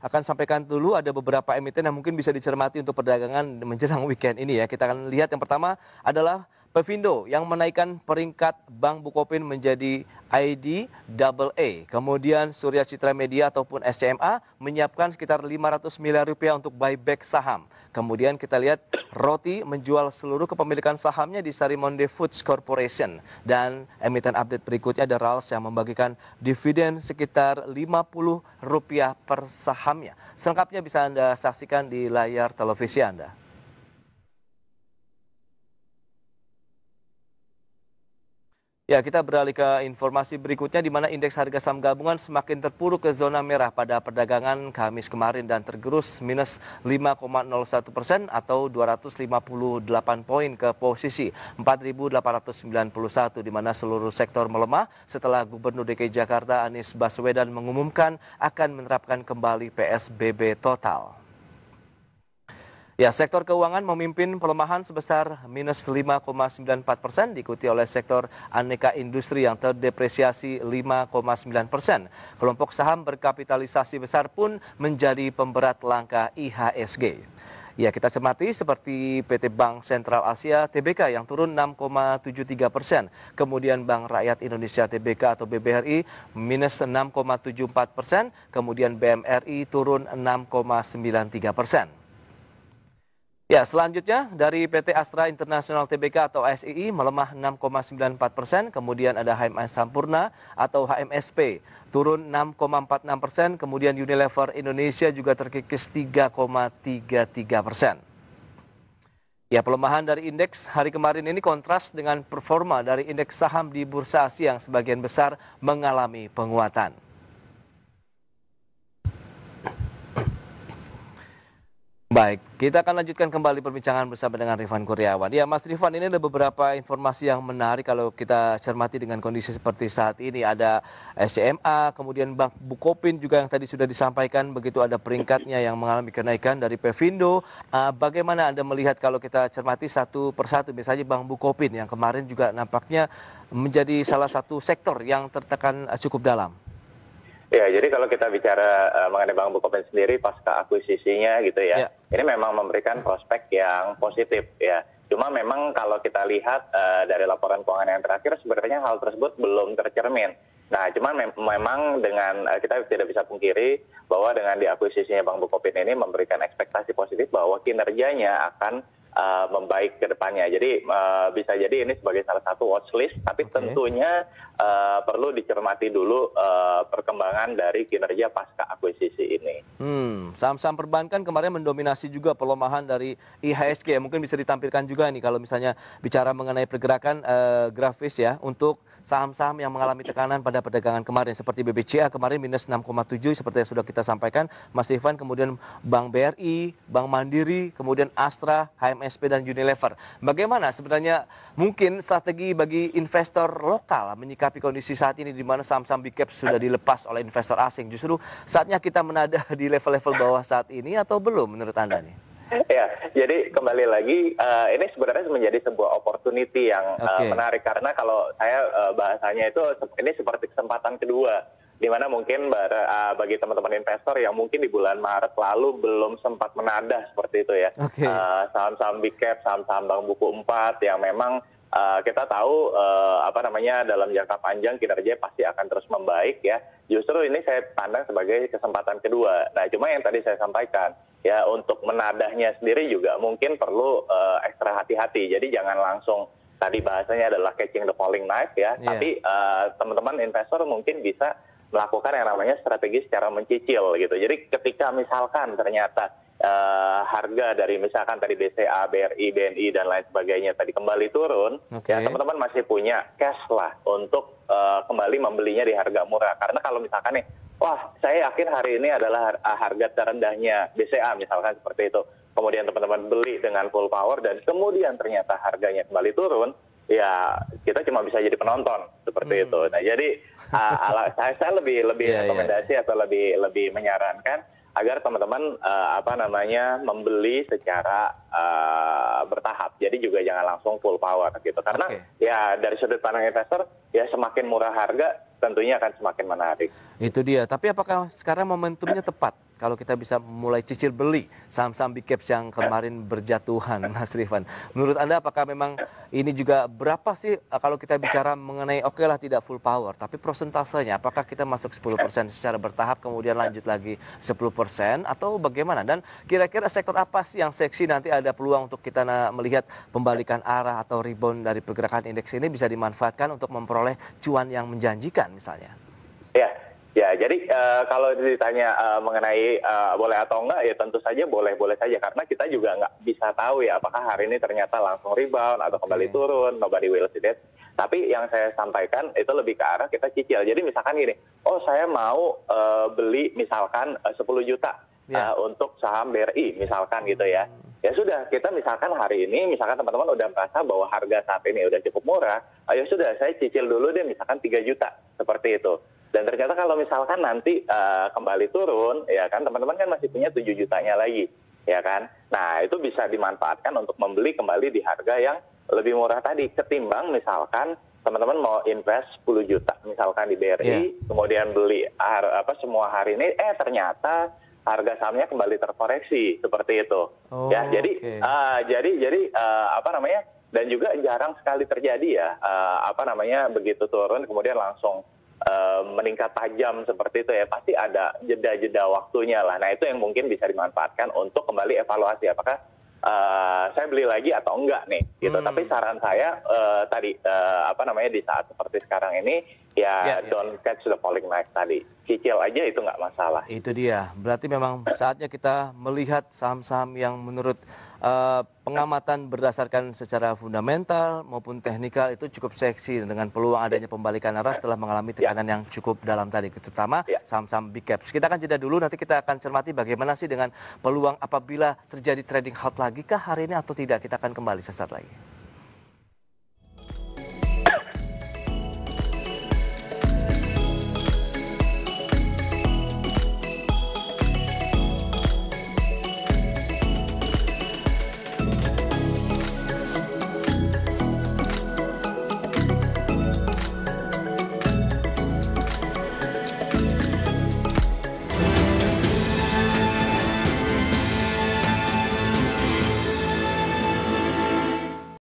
akan sampaikan dulu ada beberapa emiten yang mungkin bisa dicermati untuk perdagangan menjelang weekend ini ya. Kita akan lihat yang pertama adalah Pevindo yang menaikkan peringkat Bank Bukopin menjadi ID Double A. Kemudian Surya Citra Media ataupun SCMA menyiapkan sekitar 500 miliar rupiah untuk buyback saham. Kemudian kita lihat Roti menjual seluruh kepemilikan sahamnya di Sarimonde Foods Corporation. Dan emiten update berikutnya ada RALS yang membagikan dividen sekitar 50 rupiah per sahamnya. Selengkapnya bisa Anda saksikan di layar televisi Anda. Ya, kita beralih ke informasi berikutnya di mana indeks harga saham gabungan semakin terpuruk ke zona merah pada perdagangan Kamis kemarin dan tergerus minus 5,01 persen atau 258 poin ke posisi 4.891 di mana seluruh sektor melemah setelah Gubernur DKI Jakarta Anies Baswedan mengumumkan akan menerapkan kembali PSBB total. Ya, sektor keuangan memimpin pelemahan sebesar minus 5,94 persen, diikuti oleh sektor aneka industri yang terdepresiasi 5,9 persen. Kelompok saham berkapitalisasi besar pun menjadi pemberat langkah IHSG. Ya, kita cermati seperti PT Bank Sentral Asia TBK yang turun 6,73 persen. Kemudian Bank Rakyat Indonesia TBK atau BBRI minus 6,74 persen. Kemudian BMRI turun 6,93 persen. Ya, selanjutnya dari PT Astra International Tbk atau SII melemah 6,94 persen, kemudian ada HMS Sampurna atau HMSP turun 6,46 persen, kemudian Unilever Indonesia juga terkikis 3,33 persen. Ya, pelemahan dari indeks hari kemarin ini kontras dengan performa dari indeks saham di Bursa Asia yang sebagian besar mengalami penguatan. Baik, kita akan lanjutkan kembali perbincangan bersama dengan Rifan Kuryawan. Ya, Mas Rifan, ini ada beberapa informasi yang menarik kalau kita cermati dengan kondisi seperti saat ini. Ada SCMA, kemudian Bank Bukopin juga yang tadi sudah disampaikan, begitu ada peringkatnya yang mengalami kenaikan dari Pevindo. Ah, bagaimana Anda melihat kalau kita cermati satu persatu, misalnya Bank Bukopin yang kemarin juga nampaknya menjadi salah satu sektor yang tertekan eh, cukup dalam? Ya, jadi kalau kita bicara uh, mengenai Bank Bukopin sendiri pasca akuisisinya gitu ya, ya, ini memang memberikan prospek yang positif ya. Cuma memang kalau kita lihat uh, dari laporan keuangan yang terakhir sebenarnya hal tersebut belum tercermin. Nah, cuma mem memang dengan uh, kita tidak bisa pungkiri bahwa dengan diakuisisinya Bank Bukopin ini memberikan ekspektasi positif bahwa kinerjanya akan uh, membaik ke depannya. Jadi uh, bisa jadi ini sebagai salah satu watchlist, tapi okay. tentunya uh, perlu dicermati dulu uh, perkembangan dari kinerja pasca akuisisi ini. Hmm, saham-saham perbankan kemarin mendominasi juga pelemahan dari IHSG. Ya. Mungkin bisa ditampilkan juga nih kalau misalnya bicara mengenai pergerakan uh, grafis ya untuk saham-saham yang mengalami tekanan pada perdagangan kemarin seperti BBCA kemarin minus 6,7 seperti yang sudah kita sampaikan Mas Ivan kemudian Bank BRI, Bank Mandiri, kemudian Astra, HM MSP dan Unilever. Bagaimana sebenarnya mungkin strategi bagi investor lokal menyikapi kondisi saat ini di mana saham-saham big cap sudah dilepas oleh investor asing? Justru saatnya kita menada di level-level bawah saat ini atau belum menurut Anda nih? ya, jadi kembali lagi uh, ini sebenarnya menjadi sebuah opportunity yang eh, okay. uh, menarik karena kalau saya uh, bahasanya itu ini seperti kesempatan kedua di mana mungkin bar, uh, ah, bagi teman-teman investor yang mungkin di bulan Maret lalu belum sempat menadah seperti itu ya. Okay. Uh, saham-saham big cap, saham-saham bank buku 4 yang memang uh, kita tahu uh, apa namanya dalam jangka panjang kinerja pasti akan terus membaik ya. Justru ini saya pandang sebagai kesempatan kedua. Nah, cuma yang tadi saya sampaikan ya untuk menadahnya sendiri juga mungkin perlu uh, ekstra hati-hati. Jadi jangan langsung tadi bahasanya adalah catching the falling knife ya, yeah. tapi uh, teman-teman investor mungkin bisa melakukan yang namanya strategi secara mencicil gitu. Jadi ketika misalkan ternyata uh, harga dari misalkan tadi BCA, BRI, BNI dan lain sebagainya tadi kembali turun, okay. ya teman-teman masih punya cash lah untuk uh, kembali membelinya di harga murah. Karena kalau misalkan nih, wah saya yakin hari ini adalah ah, harga terendahnya BCA misalkan seperti itu. Kemudian teman-teman beli dengan full power dan kemudian ternyata harganya kembali turun, ya kita cuma bisa jadi penonton seperti hmm. itu. Nah jadi uh, ah, ala, ah, saya, saya lebih lebih yeah, iya. rekomendasi yeah. atau lebih lebih menyarankan agar teman-teman uh, apa namanya membeli secara uh, bertahap. Jadi juga jangan langsung full power gitu karena okay. ya dari sudut pandang investor ya semakin murah harga tentunya akan semakin menarik. Itu dia. Tapi apakah sekarang momentumnya tepat? Kalau kita bisa mulai cicil beli saham-saham big caps yang kemarin berjatuhan, Mas Rifan. Menurut Anda apakah memang ini juga berapa sih eh, kalau kita bicara mengenai oke okay lah tidak full power, tapi prosentasenya apakah kita masuk 10% secara bertahap kemudian lanjut lagi 10% atau bagaimana? Dan kira-kira sektor apa sih yang seksi nanti ada peluang untuk kita melihat pembalikan arah atau rebound dari pergerakan indeks ini bisa dimanfaatkan untuk memperoleh cuan yang menjanjikan? kesehatan misalnya? Ya, ya jadi uh, kalau ditanya uh, mengenai uh, boleh atau enggak ya tentu saja boleh-boleh saja karena kita juga nggak bisa tahu ya apakah hari ini ternyata langsung rebound atau kembali okay. Iya. turun, nobody will see that. Tapi yang saya sampaikan itu lebih ke arah kita cicil. Jadi misalkan gini, oh saya mau uh, beli misalkan uh, 10 juta yeah. Iya. untuk saham BRI misalkan gitu ya. Hmm ya sudah kita misalkan hari ini misalkan teman-teman udah merasa bahwa harga saat ini udah cukup murah ayo sudah saya cicil dulu deh misalkan 3 juta seperti itu dan ternyata kalau misalkan nanti uh, kembali turun ya kan teman-teman kan masih punya 7 jutanya lagi ya kan nah itu bisa dimanfaatkan untuk membeli kembali di harga yang lebih murah tadi ketimbang misalkan teman-teman mau invest 10 juta misalkan di BRI yeah. kemudian beli apa semua hari ini eh ternyata harga sahamnya kembali terkoreksi seperti itu. Ya, oh, ya, jadi okay. uh, jadi jadi uh, apa namanya? Dan juga jarang sekali terjadi ya uh, apa namanya begitu turun kemudian langsung uh, meningkat tajam seperti itu ya pasti ada jeda-jeda waktunya lah. Nah itu yang mungkin bisa dimanfaatkan untuk kembali evaluasi apakah uh, saya beli lagi atau enggak nih gitu. Hmm. Tapi saran saya uh, tadi uh, apa namanya di saat seperti sekarang ini ya yeah, ya, ya. don't yeah. catch the falling knife tadi. Cicil aja itu nggak masalah. Itu dia. Berarti memang saatnya kita melihat saham-saham yang menurut Eh, pengamatan berdasarkan secara fundamental maupun teknikal itu cukup seksi dengan peluang adanya pembalikan arah setelah mengalami ya. tekanan yang cukup dalam tadi, terutama ya. saham-saham big caps. Kita akan jeda dulu, nanti kita akan cermati bagaimana sih dengan peluang apabila terjadi trading halt lagi kah hari ini atau tidak. Kita akan kembali sesaat lagi.